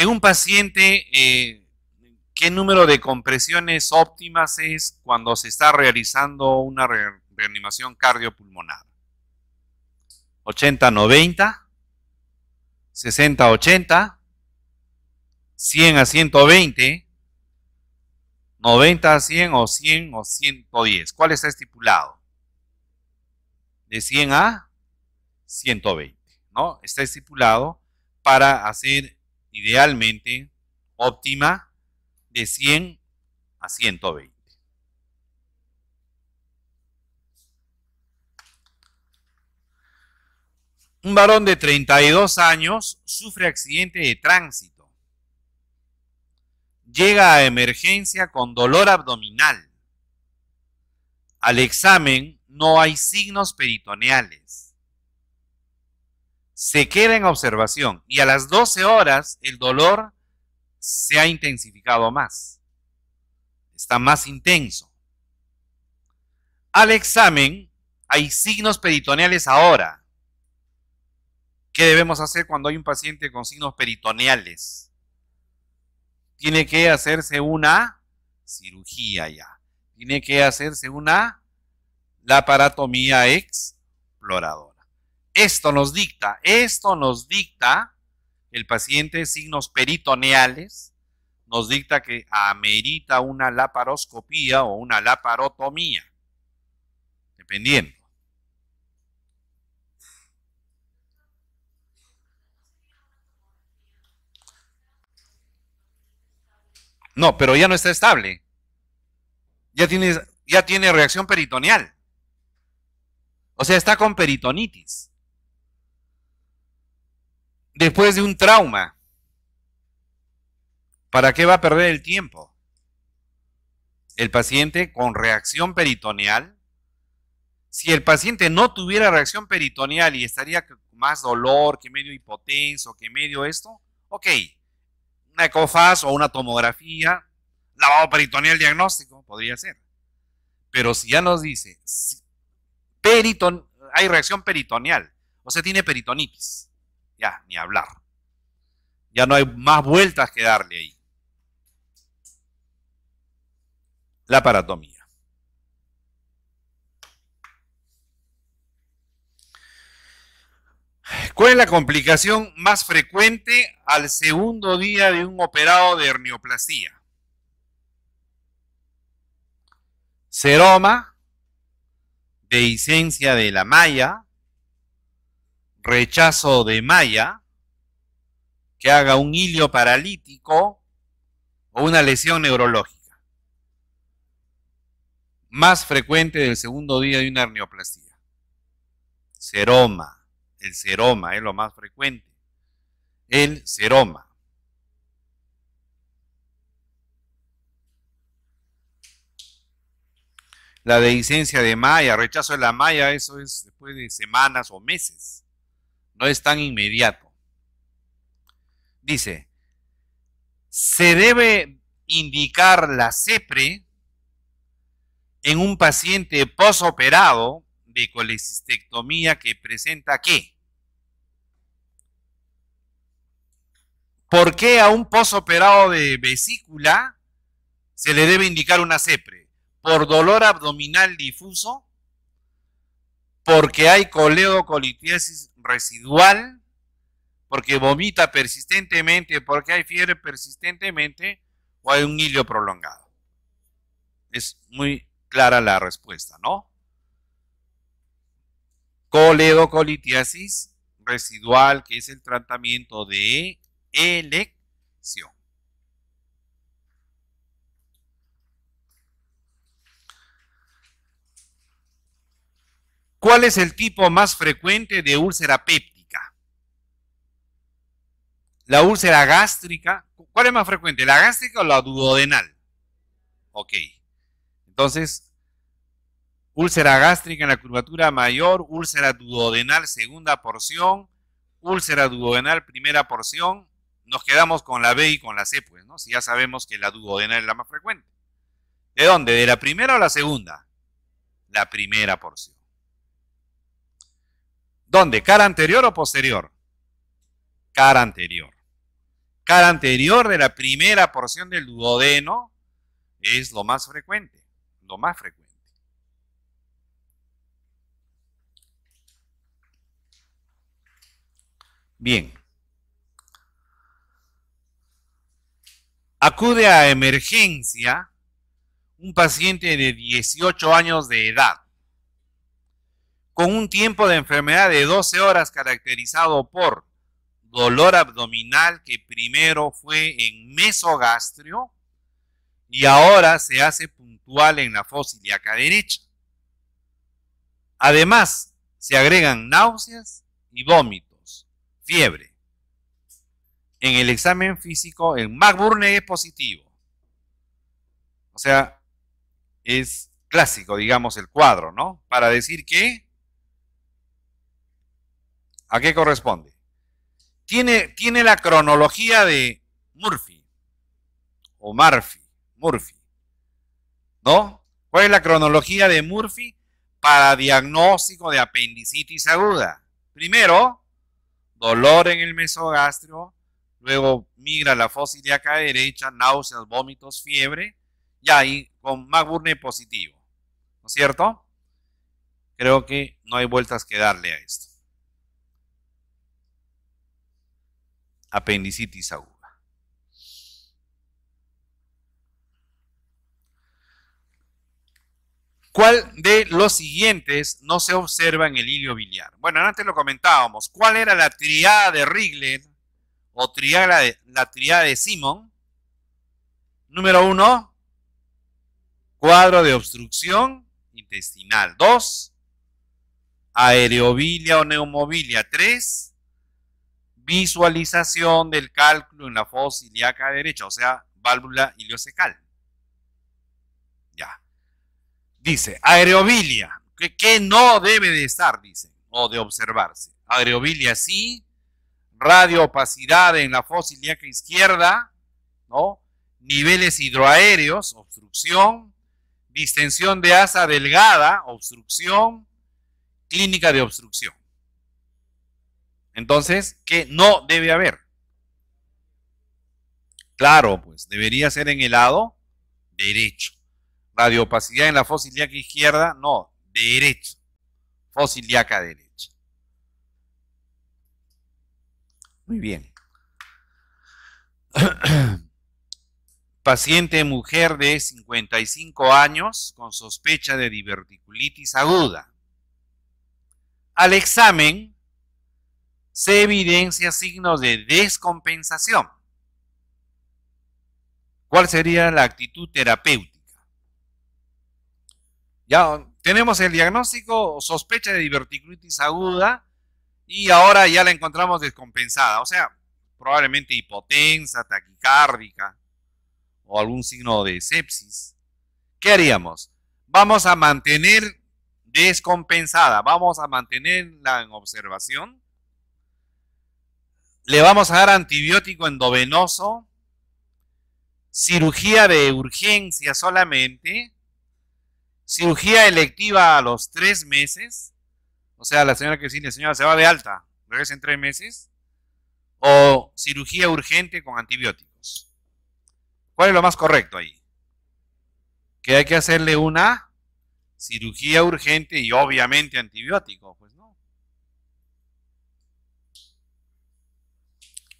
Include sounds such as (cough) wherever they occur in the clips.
En un paciente, eh, ¿qué número de compresiones óptimas es cuando se está realizando una reanimación cardiopulmonar? 80-90, 60-80, 100 a 120, 90 a 100 o 100 o 110. ¿Cuál está estipulado? De 100 a 120, ¿no? Está estipulado para hacer idealmente óptima de 100 a 120. Un varón de 32 años sufre accidente de tránsito. Llega a emergencia con dolor abdominal. Al examen no hay signos peritoneales se queda en observación y a las 12 horas el dolor se ha intensificado más, está más intenso. Al examen hay signos peritoneales ahora. ¿Qué debemos hacer cuando hay un paciente con signos peritoneales? Tiene que hacerse una cirugía ya. Tiene que hacerse una laparatomía explorado. Esto nos dicta, esto nos dicta, el paciente signos peritoneales, nos dicta que amerita una laparoscopía o una laparotomía, dependiendo. No, pero ya no está estable. Ya tiene, ya tiene reacción peritoneal. O sea, está con peritonitis después de un trauma. ¿Para qué va a perder el tiempo? El paciente con reacción peritoneal, si el paciente no tuviera reacción peritoneal y estaría más dolor, que medio hipotenso, que medio esto, ok, una ecofaz o una tomografía, lavado peritoneal diagnóstico, podría ser. Pero si ya nos dice, hay reacción peritoneal, o sea, tiene peritonitis ya, ni hablar. Ya no hay más vueltas que darle ahí. La paratomía. ¿Cuál es la complicación más frecuente al segundo día de un operado de hernioplastia? Seroma, dehiscencia de la malla, rechazo de malla, que haga un hilio paralítico o una lesión neurológica, más frecuente del segundo día de una hernioplastia. Seroma, el seroma es lo más frecuente, el seroma. La dehiscencia de malla, rechazo de la malla, eso es después de semanas o meses no es tan inmediato. Dice, se debe indicar la CEPRE en un paciente posoperado de colecistectomía que presenta qué? ¿Por qué a un posoperado de vesícula se le debe indicar una CEPRE? ¿Por dolor abdominal difuso? ¿Porque hay coleocolitiasis residual, porque vomita persistentemente, porque hay fiebre persistentemente, o hay un hilo prolongado. Es muy clara la respuesta, ¿no? Coledocolitiasis residual, que es el tratamiento de elección. ¿Cuál es el tipo más frecuente de úlcera péptica? La úlcera gástrica. ¿Cuál es más frecuente, la gástrica o la duodenal? Ok. Entonces, úlcera gástrica en la curvatura mayor, úlcera duodenal segunda porción, úlcera duodenal primera porción. Nos quedamos con la B y con la C, pues, ¿no? Si ya sabemos que la duodenal es la más frecuente. ¿De dónde? ¿De la primera o la segunda? La primera porción. ¿Dónde? ¿Cara anterior o posterior? Cara anterior. Cara anterior de la primera porción del duodeno es lo más frecuente. Lo más frecuente. Bien. Acude a emergencia un paciente de 18 años de edad con un tiempo de enfermedad de 12 horas caracterizado por dolor abdominal que primero fue en mesogastrio y ahora se hace puntual en la acá derecha. Además, se agregan náuseas y vómitos, fiebre. En el examen físico, el McBurney es positivo. O sea, es clásico, digamos, el cuadro, ¿no? Para decir que ¿A qué corresponde? Tiene, tiene la cronología de Murphy o Murphy, Murphy. ¿No? ¿Cuál es la cronología de Murphy para diagnóstico de apendicitis aguda? Primero, dolor en el mesogastrio, luego migra la fosa ilíaca derecha, náuseas, vómitos, fiebre, y ahí con magurne positivo. ¿No es cierto? Creo que no hay vueltas que darle a esto. apendicitis aguda. ¿Cuál de los siguientes no se observa en el hilio biliar? Bueno, antes lo comentábamos. ¿Cuál era la triada de Rigler o de, la triada de Simon? Número uno, cuadro de obstrucción intestinal. Dos, aereobilia o neumobilia. Tres, visualización del cálculo en la fosa ilíaca derecha, o sea, válvula iliocecal. Ya. Dice, aerobilia, que, no debe de estar, dice, o de observarse. Aerobilia sí, radioopacidad en la fosa ilíaca izquierda, ¿no? Niveles hidroaéreos, obstrucción, distensión de asa delgada, obstrucción, clínica de obstrucción. Entonces, ¿qué no debe haber? Claro, pues debería ser en el lado derecho. Radiopacidad en la fosiliaca izquierda, no, derecho. Fosiliaca derecha. Muy bien. (clears throat) Paciente mujer de 55 años con sospecha de diverticulitis aguda. Al examen se evidencia signos de descompensación. ¿Cuál sería la actitud terapéutica? Ya tenemos el diagnóstico sospecha de diverticulitis aguda y ahora ya la encontramos descompensada, o sea, probablemente hipotensa, taquicárdica o algún signo de sepsis. ¿Qué haríamos? Vamos a mantener descompensada, vamos a mantenerla en observación le vamos a dar antibiótico endovenoso, cirugía de urgencia solamente, cirugía electiva a los tres meses, o sea, la señora que dice, señora, se va de alta, regresa en tres meses, o cirugía urgente con antibióticos. ¿Cuál es lo más correcto ahí? Que hay que hacerle una cirugía urgente y obviamente antibiótico. Pues.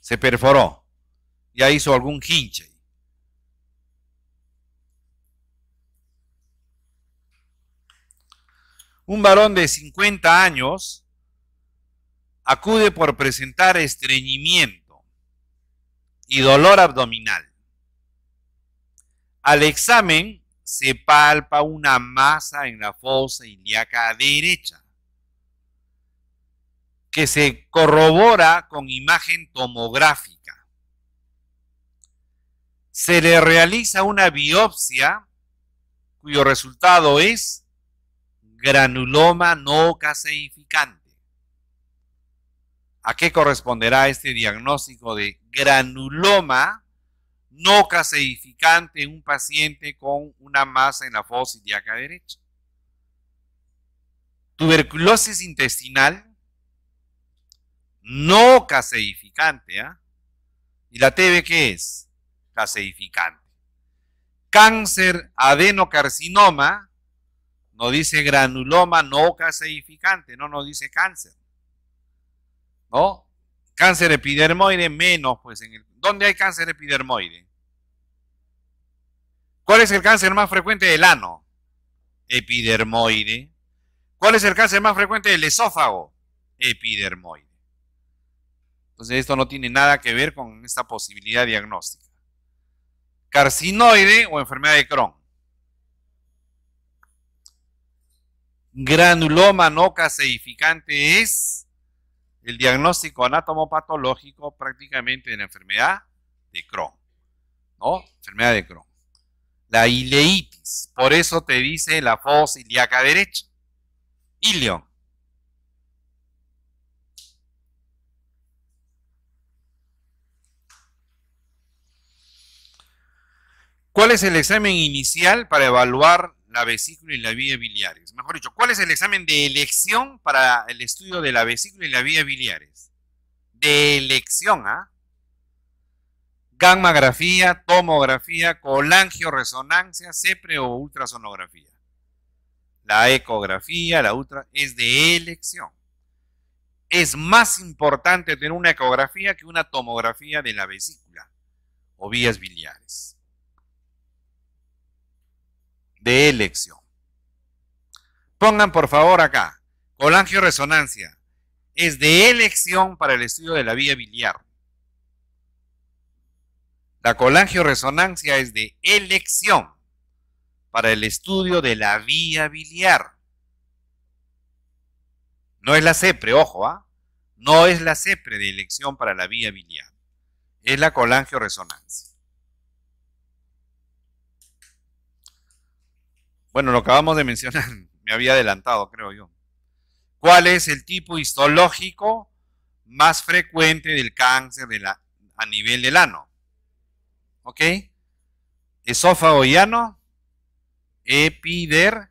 se perforó, ya hizo algún hinche. Un varón de 50 años acude por presentar estreñimiento y dolor abdominal. Al examen se palpa una masa en la fosa ilíaca derecha que se corrobora con imagen tomográfica. Se le realiza una biopsia cuyo resultado es granuloma no caseificante. ¿A qué corresponderá este diagnóstico de granuloma no caseificante en un paciente con una masa en la fosa ilíaca derecha? Tuberculosis intestinal no caseificante. ¿eh? ¿Y la TB qué es? Caseificante. Cáncer adenocarcinoma, no dice granuloma no caseificante, no nos dice cáncer. ¿No? Cáncer epidermoide menos, pues en el... ¿Dónde hay cáncer epidermoide? ¿Cuál es el cáncer más frecuente del ano? Epidermoide. ¿Cuál es el cáncer más frecuente del esófago? Epidermoide. Entonces esto no tiene nada que ver con esta posibilidad diagnóstica. Carcinoide o enfermedad de Crohn. Granuloma no caseificante es el diagnóstico anatomopatológico prácticamente de la enfermedad de Crohn. ¿No? Enfermedad de Crohn. La ileitis. Por eso te dice la fosa ilíaca derecha. Ilion. ¿Cuál es el examen inicial para evaluar la vesícula y la vía biliares? Mejor dicho, ¿cuál es el examen de elección para el estudio de la vesícula y la vía biliares? De elección, ¿ah? Gammagrafía, tomografía, colangioresonancia, sepre o ultrasonografía. La ecografía, la ultra, es de elección. Es más importante tener una ecografía que una tomografía de la vesícula o vías biliares de elección. Pongan por favor acá, colangio resonancia es de elección para el estudio de la vía biliar. La colangio resonancia es de elección para el estudio de la vía biliar. No es la CEPRE, ojo, ¿ah? No es la CEPRE de elección para la vía biliar. Es la colangio resonancia. Bueno, lo acabamos de mencionar, (laughs) me había adelantado, creo yo. ¿Cuál es el tipo histológico más frecuente del cáncer de la, a nivel del ano? ¿Ok? Esófago y ano, epider